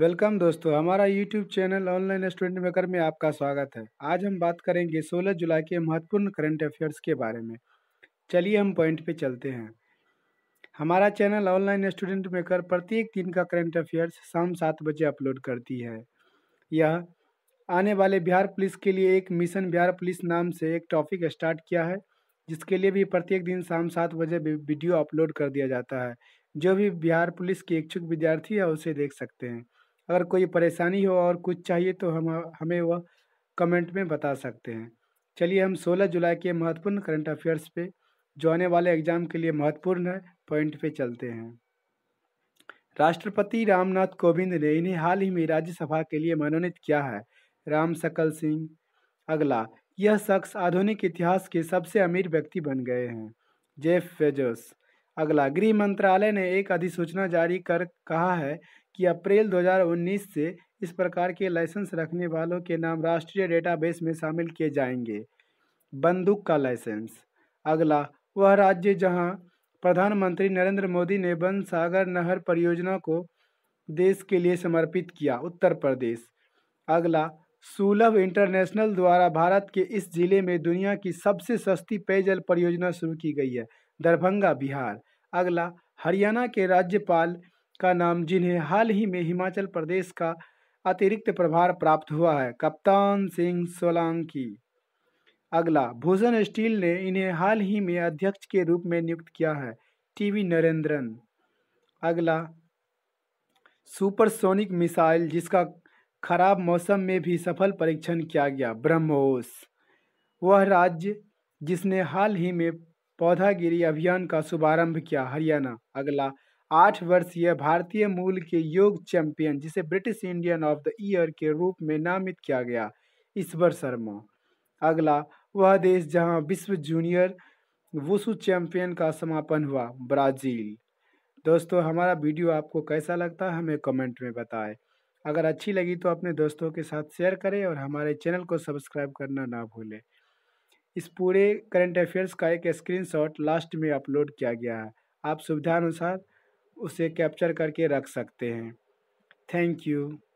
welcome दोस्तों हमारा YouTube channel online student maker में आपका स्वागत है आज हम बात करेंगे 16 जुलाई के महत्वपूर्ण करंट अफेयर्स के बारे में चलिए हम पॉइंट पे चलते हैं हमारा चैनल ऑनलाइन स्टूडेंट मेकर प्रत्येक दिन का करंट अफेयर्स शाम सात बजे अपलोड करती है यह आने वाले बिहार पुलिस के लिए एक मिशन बिहार पुलिस नाम से एक टॉपिक स्टार्ट किया है जिसके लिए भी प्रत्येक दिन शाम सात बजे वीडियो अपलोड कर दिया जाता है जो भी बिहार पुलिस के इच्छुक विद्यार्थी है उसे देख सकते हैं अगर कोई परेशानी हो और कुछ चाहिए तो हम हमें वह कमेंट में बता सकते हैं चलिए हम 16 जुलाई के महत्वपूर्ण करंट अफेयर्स पे जो आने वाले एग्जाम के लिए महत्वपूर्ण है पॉइंट पे चलते हैं राष्ट्रपति रामनाथ कोविंद ने इन्हें हाल ही में राज्यसभा के लिए मनोनीत किया है राम सकल सिंह अगला यह शख्स आधुनिक इतिहास के सबसे अमीर व्यक्ति बन गए हैं जेफ फेजोस अगला गृह मंत्रालय ने एक अधिसूचना जारी कर कहा है कि अप्रैल 2019 से इस प्रकार के लाइसेंस रखने वालों के नाम राष्ट्रीय डेटाबेस में शामिल किए जाएंगे बंदूक का लाइसेंस अगला वह राज्य जहां प्रधानमंत्री नरेंद्र मोदी ने बन सागर नहर परियोजना को देश के लिए समर्पित किया उत्तर प्रदेश अगला सुलभ इंटरनेशनल द्वारा भारत के इस जिले में दुनिया की सबसे सस्ती पेयजल परियोजना शुरू की गई है दरभंगा बिहार अगला हरियाणा के राज्यपाल का नाम जिन्हें हाल ही में हिमाचल प्रदेश का अतिरिक्त प्रभार प्राप्त हुआ है कप्तान सिंह सोलंकी अगला भूषण स्टील ने इन्हें हाल ही में अध्यक्ष के रूप में नियुक्त किया है टीवी नरेंद्रन अगला सुपरसोनिक मिसाइल जिसका खराब मौसम में भी सफल परीक्षण किया गया ब्रह्मोस वह राज्य जिसने हाल ही में पौधागिरी अभियान का शुभारंभ किया हरियाणा अगला आठ वर्षीय भारतीय मूल के योग चैंपियन जिसे British Indian of the year के रूप में नामित किया गया ईश्वर शर्मा अगला वह देश जहां विश्व जूनियर वुसु चैंपियन का समापन हुआ ब्राज़ील दोस्तों हमारा वीडियो आपको कैसा लगता है हमें कमेंट में बताएं अगर अच्छी लगी तो अपने दोस्तों के साथ शेयर करें और हमारे चैनल को सब्सक्राइब करना ना भूलें इस पूरे करंट अफेयर्स का एक स्क्रीनशॉट लास्ट में अपलोड किया गया है आप सुविधानुसार उसे कैप्चर करके रख सकते हैं थैंक यू